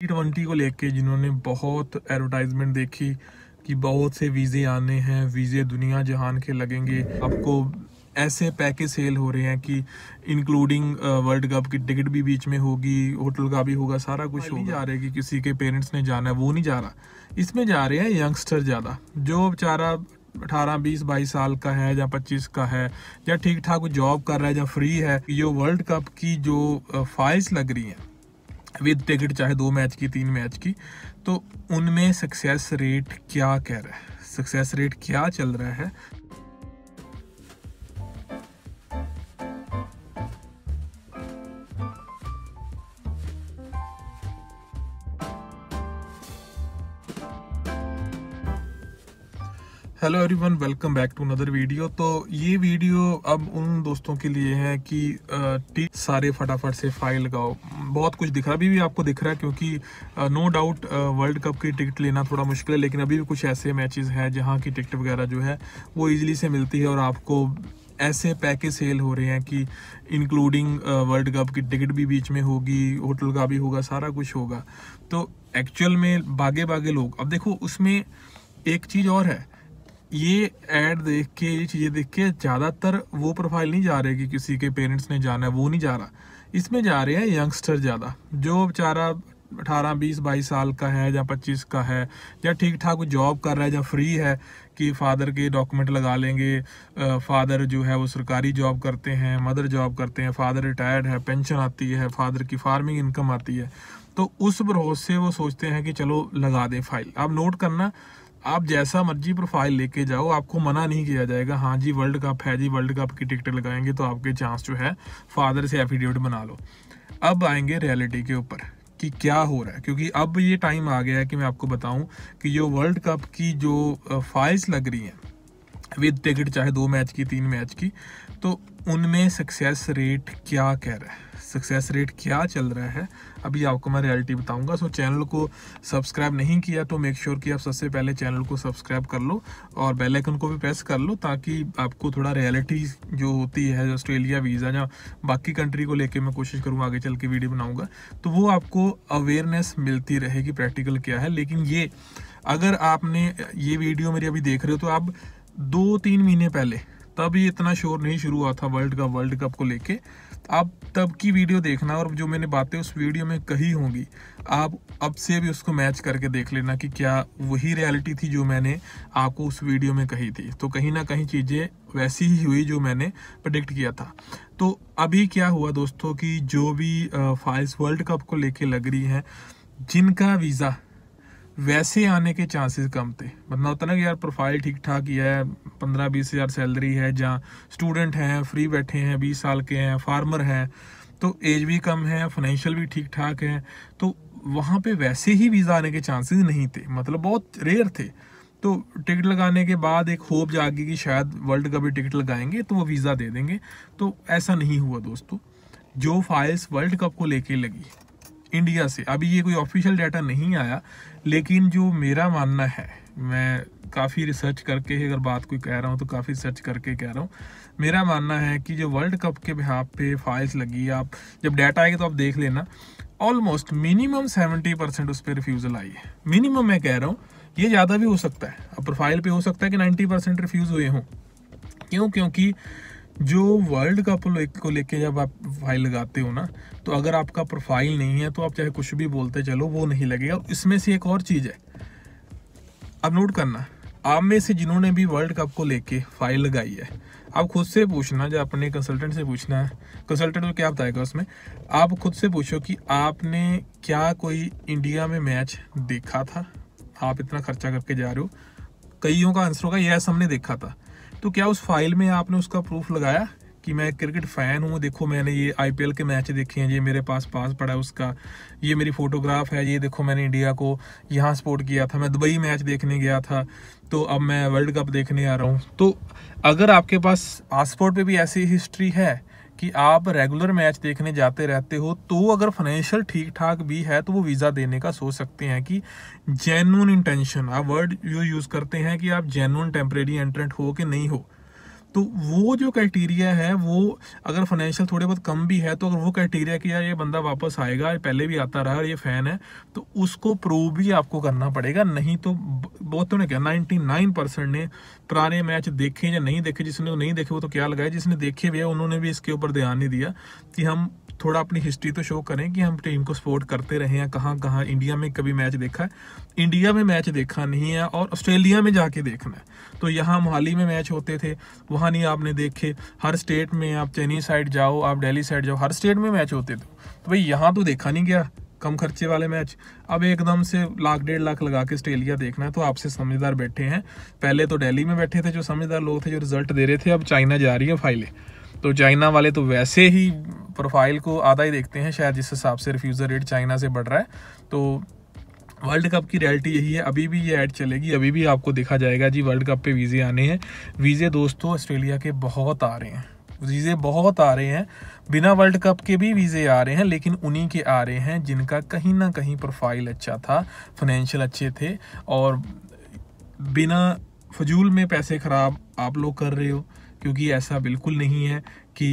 T twenty को लेके जिन्होंने बहुत एडवर्टाइजमेंट देखी कि बहुत से वीज़े आने हैं वीज़े दुनिया जहान के लगेंगे आपको ऐसे पैकेज सेल हो रहे हैं कि इंक्लूडिंग वर्ल्ड कप की टिकट भी बीच में होगी होटल का भी होगा सारा कुछ हाँ होगा हाँ। जा रहा है कि किसी के पेरेंट्स ने जाना है वो नहीं जा रहा इसमें जा रहे हैं यंगस्टर ज़्यादा जो बेचारा अठारह बीस बाईस साल का है या पच्चीस का है या ठीक ठाक जॉब कर रहा है या फ्री है ये वर्ल्ड कप की जो फाइल्स लग रही हैं विद टिकट चाहे दो मैच की तीन मैच की तो उनमें सक्सेस रेट क्या कह रहा है सक्सेस रेट क्या चल रहा है hello everyone welcome back to another video तो ये वीडियो अब उन दोस्तों के लिए है कि टी सारे फटाफट से फाइल लगाओ बहुत कुछ दिख रहा अभी भी आपको दिख रहा है क्योंकि नो डाउट वर्ल्ड कप की टिकट लेना थोड़ा मुश्किल है लेकिन अभी भी कुछ ऐसे मैचेस हैं जहाँ की टिकट वगैरह जो है वो ईजिली से मिलती है और आपको ऐसे पैकेज सेल हो रहे हैं कि इंक्लूडिंग वर्ल्ड कप की टिकट भी बीच में होगी होटल का भी होगा सारा कुछ होगा तो एक्चुअल में भागे भागे लोग अब देखो उसमें एक चीज़ और है ये ऐड देख के ये चीज़ें देख के ज़्यादातर वो प्रोफाइल नहीं जा रहे कि किसी के पेरेंट्स ने जाना है वो नहीं जा रहा इसमें जा रहे हैं यंगस्टर ज़्यादा जो बेचारा अठारह बीस बाईस साल का है या पच्चीस का है या ठीक ठाक जॉब कर रहा है या फ्री है कि फादर के डॉक्यूमेंट लगा लेंगे फादर जो है वो सरकारी जॉब करते हैं मदर जॉब करते हैं फादर रिटायर्ड है पेंशन आती है फादर की फार्मिंग इनकम आती है तो उस भरोसे वो सोचते हैं कि चलो लगा दें फाइल आप नोट करना आप जैसा मर्जी प्रोफाइल लेके जाओ आपको मना नहीं किया जाएगा हाँ जी वर्ल्ड कप है जी वर्ल्ड कप की टिकट लगाएंगे तो आपके चांस जो है फादर से एफिडेविट बना लो अब आएंगे रियलिटी के ऊपर कि क्या हो रहा है क्योंकि अब ये टाइम आ गया है कि मैं आपको बताऊं कि जो वर्ल्ड कप की जो फाइल्स लग रही हैं विद टिकट चाहे दो मैच की तीन मैच की तो उनमें सक्सेस रेट क्या कह रहा है सक्सेस रेट क्या चल रहा है अभी आपको मैं रियलिटी बताऊंगा सो चैनल को सब्सक्राइब नहीं किया तो मेक श्योर sure कि आप सबसे पहले चैनल को सब्सक्राइब कर लो और बेल आइकन को भी प्रेस कर लो ताकि आपको थोड़ा रियलिटी जो होती है ऑस्ट्रेलिया वीज़ा या बाकी कंट्री को लेके मैं कोशिश करूँगा आगे चल के वीडियो बनाऊँगा तो वो आपको अवेयरनेस मिलती रहेगी प्रैक्टिकल क्या है लेकिन ये अगर आपने ये वीडियो मेरी अभी देख रहे हो तो आप दो तीन महीने पहले तब ये इतना शोर नहीं शुरू हुआ था वर्ल्ड कप वर्ल्ड कप को लेके आप तब की वीडियो देखना और जो मैंने बातें उस वीडियो में कही होंगी आप अब से भी उसको मैच करके देख लेना कि क्या वही रियलिटी थी जो मैंने आपको उस वीडियो में कही थी तो कहीं ना कहीं चीज़ें वैसी ही हुई जो मैंने प्रडिक्ट किया था तो अभी क्या हुआ दोस्तों कि जो भी फाइल्स वर्ल्ड कप को लेके लग रही हैं जिनका वीज़ा वैसे आने के चांसेस कम थे मतलब होता ना कि यार प्रोफाइल ठीक ठाक ही है पंद्रह बीस हज़ार सैलरी है जहाँ स्टूडेंट हैं फ्री बैठे हैं बीस साल के हैं फार्मर हैं तो एज भी कम है फाइनेंशियल भी ठीक ठाक है तो वहाँ पे वैसे ही वीज़ा आने के चांसेस नहीं थे मतलब बहुत रेयर थे तो टिकट लगाने के बाद एक होप जागी कि शायद वर्ल्ड कप भी टिकट लगाएंगे तो वो वीज़ा दे देंगे तो ऐसा नहीं हुआ दोस्तों जो फाइल्स वर्ल्ड कप को लेके लगी इंडिया से अभी ये कोई ऑफिशियल डाटा नहीं आया लेकिन जो मेरा मानना है मैं काफ़ी रिसर्च करके ही अगर बात कोई कह रहा हूँ तो काफ़ी रिसर्च करके कह रहा हूँ मेरा मानना है कि जो वर्ल्ड कप के यहाँ पे फाइल्स लगी आप जब डाटा आएगा तो आप देख लेना ऑलमोस्ट मिनिमम सेवेंटी परसेंट उस पर रिफ्यूज़ल आई है मिनिमम मैं कह रहा हूँ ये ज़्यादा भी हो सकता है अब प्रोफाइल पे हो सकता है कि नाइन्टी परसेंट रिफ्यूज़ हुए हों क्यों क्योंकि जो वर्ल्ड कप को लेके जब आप फाइल लगाते हो ना तो अगर आपका प्रोफाइल नहीं है तो आप चाहे कुछ भी बोलते चलो वो नहीं लगेगा इसमें से एक और चीज़ है अब नोट करना आप में से जिन्होंने भी वर्ल्ड कप को लेके फाइल लगाई है आप खुद से पूछना जब अपने कंसल्टेंट से पूछना है कंसल्टेंट को क्या बताएगा उसमें आप खुद से पूछो कि आपने क्या कोई इंडिया में मैच देखा था आप इतना खर्चा करके जा रहे हो कईयों का आंसर होगा यस हमने देखा था तो क्या उस फाइल में आपने उसका प्रूफ लगाया कि मैं क्रिकेट फ़ैन हूँ देखो मैंने ये आईपीएल के मैच देखे हैं ये मेरे पास पास पड़ा है उसका ये मेरी फ़ोटोग्राफ है ये देखो मैंने इंडिया को यहाँ सपोर्ट किया था मैं दुबई मैच देखने गया था तो अब मैं वर्ल्ड कप देखने आ रहा हूँ तो अगर आपके पास पासपोर्ट पे भी ऐसी हिस्ट्री है कि आप रेगुलर मैच देखने जाते रहते हो तो अगर फाइनेंशियल ठीक ठाक भी है तो वो वीज़ा देने का सोच सकते हैं कि जेनुअन इंटेंशन आप वर्ड यू यूज़ करते हैं कि आप जेनुअन टेम्परेरी एंट्रेंट हो कि नहीं हो तो वो जो क्राइटेरिया है वो अगर फाइनेंशियल थोड़े बहुत कम भी है तो अगर वो क्राइटेरिया कि यार ये बंदा वापस आएगा पहले भी आता रहा और ये फ़ैन है तो उसको प्रूव भी आपको करना पड़ेगा नहीं तो बहुत ने क्या नाइन्टी नाइन परसेंट ने पुराने मैच देखे या नहीं देखे जिसने तो नहीं देखे वो तो क्या लगाया जिसने देखे भी है उन्होंने भी इसके ऊपर ध्यान नहीं दिया कि हम थोड़ा अपनी हिस्ट्री तो शो करें कि हम टीम को सपोर्ट करते रहे हैं कहाँ कहाँ इंडिया में कभी मैच देखा है इंडिया में मैच देखा नहीं है और ऑस्ट्रेलिया में जाके देखना है तो यहाँ मोहाली में मैच होते थे वहाँ नहीं आपने देखे हर स्टेट में आप चेन्नई साइड जाओ आप डेली साइड जाओ हर स्टेट में मैच होते थे तो भाई यहाँ तो देखा नहीं गया कम खर्चे वाले मैच अब एकदम से लाख डेढ़ लाख लगा के ऑस्ट्रेलिया देखना है तो आपसे समझदार बैठे हैं पहले तो दिल्ली में बैठे थे जो समझदार लोग थे जो रिजल्ट दे रहे थे अब चाइना जा रही है फाइलें तो चाइना वाले तो वैसे ही प्रोफाइल को आधा ही देखते हैं शायद जिस हिसाब से रिफ्यूज़र रेट चाइना से बढ़ रहा है तो वर्ल्ड कप की रियलिटी यही है अभी भी ये ऐड चलेगी अभी भी आपको देखा जाएगा जी वर्ल्ड कप पे वीज़े आने हैं वीज़े दोस्तों ऑस्ट्रेलिया के बहुत आ रहे हैं वीज़े बहुत आ रहे हैं बिना वर्ल्ड कप के भी वीज़े आ रहे हैं लेकिन उन्हीं के आ रहे हैं जिनका कहीं ना कहीं प्रोफाइल अच्छा था फाइनेंशियल अच्छे थे और बिना फजूल में पैसे ख़राब आप लोग कर रहे हो क्योंकि ऐसा बिल्कुल नहीं है कि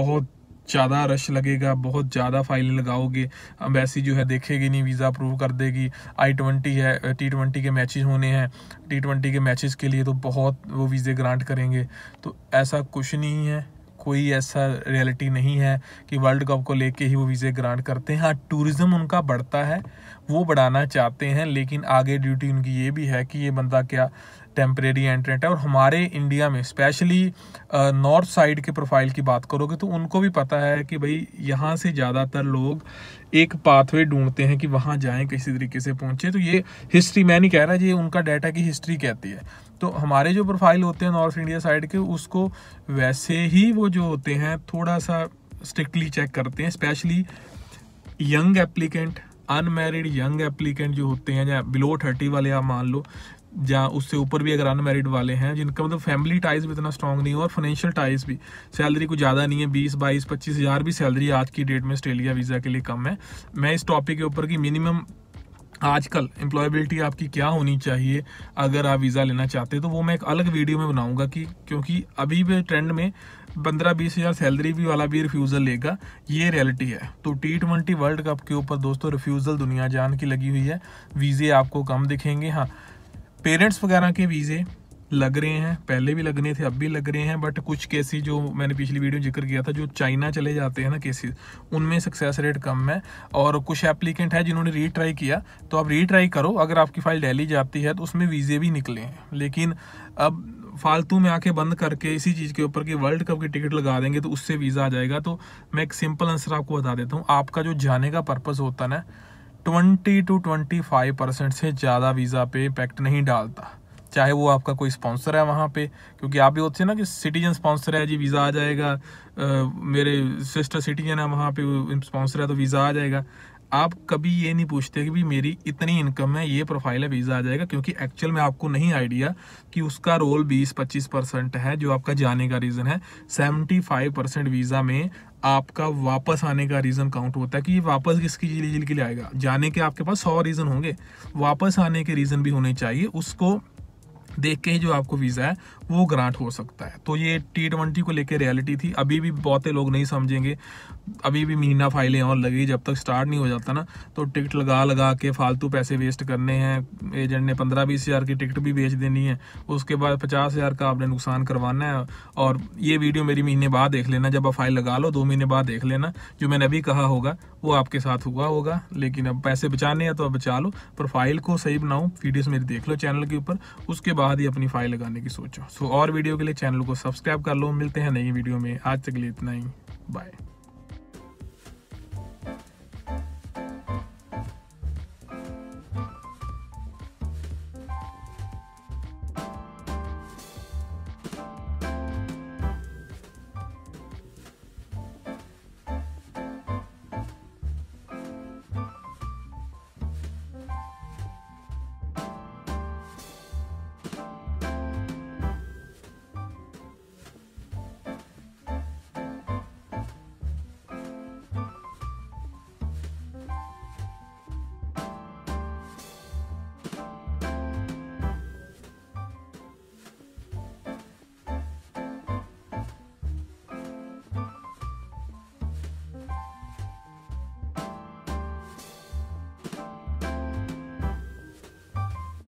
बहुत ज़्यादा रश लगेगा बहुत ज़्यादा फाइलें लगाओगे अम्बेसी जो है देखेगी नहीं वीज़ा अप्रूव कर देगी आई ट्वेंटी है टी ट्वेंटी के मैचेस होने हैं टी ट्वेंटी के मैचेस के लिए तो बहुत वो वीज़े ग्रांट करेंगे तो ऐसा कुछ नहीं है कोई ऐसा रियलिटी नहीं है कि वर्ल्ड कप को लेके ही वो वीज़े ग्रांट करते हैं हाँ टूरिज़्म उनका बढ़ता है वो बढ़ाना चाहते हैं लेकिन आगे ड्यूटी उनकी ये भी है कि ये बंदा क्या टेम्परेरी एंट्रेंट है और हमारे इंडिया में स्पेशली नॉर्थ साइड के प्रोफाइल की बात करोगे तो उनको भी पता है कि भाई यहाँ से ज़्यादातर लोग एक पाथवे ढूंढते हैं कि वहाँ जाएं किसी तरीके से पहुँचे तो ये हिस्ट्री मैं नहीं कह रहा ये उनका डाटा की हिस्ट्री कहती है तो हमारे जो प्रोफाइल होते हैं नॉर्थ इंडिया साइड के उसको वैसे ही वो जो होते हैं थोड़ा सा स्ट्रिक्टली चेक करते हैं specially young applicant unmarried young applicant जो होते हैं या बिलो थर्टी वाले आप मान लो या उससे ऊपर भी अगर अनमेरिड वाले हैं जिनका मतलब फैमिली टाइज भी इतना स्ट्रॉग नहीं हो और फाइनेंशियल टाइज भी सैलरी कुछ ज़्यादा नहीं है बीस बाईस पच्चीस हज़ार भी सैलरी आज की डेट में ऑस्ट्रेलिया वीज़ा के लिए कम है मैं इस टॉपिक के ऊपर की मिनिमम आजकल एम्प्लॉयबिलिटी आपकी क्या होनी चाहिए अगर आप वीज़ा लेना चाहते हैं तो वो मैं एक अलग वीडियो में बनाऊँगा कि क्योंकि अभी भी ट्रेंड में पंद्रह बीस हज़ार सैलरी भी वाला भी रिफ्यूज़ल लेगा ये रियलिटी है तो टी ट्वेंटी वर्ल्ड कप के ऊपर दोस्तों रिफ्यूज़ल दुनिया जान की लगी हुई है वीज़े आपको कम दिखेंगे हाँ पेरेंट्स वगैरह के वीज़े लग रहे हैं पहले भी लगने थे अब भी लग रहे हैं बट कुछ केसेस जो मैंने पिछली वीडियो जिक्र किया था जो चाइना चले जाते हैं ना केसेस उनमें सक्सेस रेट कम है और कुछ एप्लीकेंट है जिन्होंने रीट्राई किया तो आप रीट्राई करो अगर आपकी फाइल डेली जाती है तो उसमें वीज़े भी निकले हैं लेकिन अब फालतू में आके बंद करके इसी चीज़ के ऊपर कि वर्ल्ड कप की टिकट लगा देंगे तो उससे वीज़ा आ जाएगा तो मैं एक सिंपल आंसर आपको बता देता हूँ आपका जो जाने का पर्पज़ होता ना twenty two twenty five percent से ज़्यादा वीज़ा पे इम्पैक्ट नहीं डालता चाहे वो आपका कोई स्पॉन्सर है वहाँ पे क्योंकि आप भी होते हैं ना कि सिटीजन स्पॉन्सर है जी वीज़ा आ जाएगा आ, मेरे सिस्टर सिटीजन है वहाँ पे स्पॉन्सर है तो वीज़ा आ जाएगा आप कभी ये नहीं पूछते कि भी मेरी इतनी इनकम है ये प्रोफाइल है वीज़ा आ जाएगा क्योंकि एक्चुअल में आपको नहीं आइडिया कि उसका रोल 20-25 परसेंट है जो आपका जाने का रीज़न है 75 परसेंट वीज़ा में आपका वापस आने का रीज़न काउंट होता है कि ये वापस किसकी लीजिए के लिए आएगा जाने के आपके पास सौ रीज़न होंगे वापस आने के रीज़न भी होने चाहिए उसको देख के ही जो आपको वीज़ा है वो ग्रांट हो सकता है तो ये टी ट्वेंटी को लेकर रियलिटी थी अभी भी बहुत लोग नहीं समझेंगे अभी भी महीना फाइलें और लगी जब तक स्टार्ट नहीं हो जाता ना तो टिकट लगा लगा के फालतू पैसे वेस्ट करने हैं एजेंट ने पंद्रह बीस हज़ार की टिकट भी बेच देनी है उसके बाद पचास हज़ार का आपने नुकसान करवाना है और ये वीडियो मेरी महीने बाद देख लेना जब आप फाइल लगा लो दो महीने बाद देख लेना जो मैंने अभी कहा होगा वो आपके साथ हुआ होगा लेकिन अब पैसे बचाने हैं तो अब बचा लो पर फाइल को सही बनाऊँ वीडियोज मेरी देख लो चैनल के ऊपर उसके बाद ही अपनी फाइल लगाने की सोचो सो और वीडियो के लिए चैनल को सब्सक्राइब कर लो मिलते हैं नई वीडियो में आज तक लिए इतना ही बाय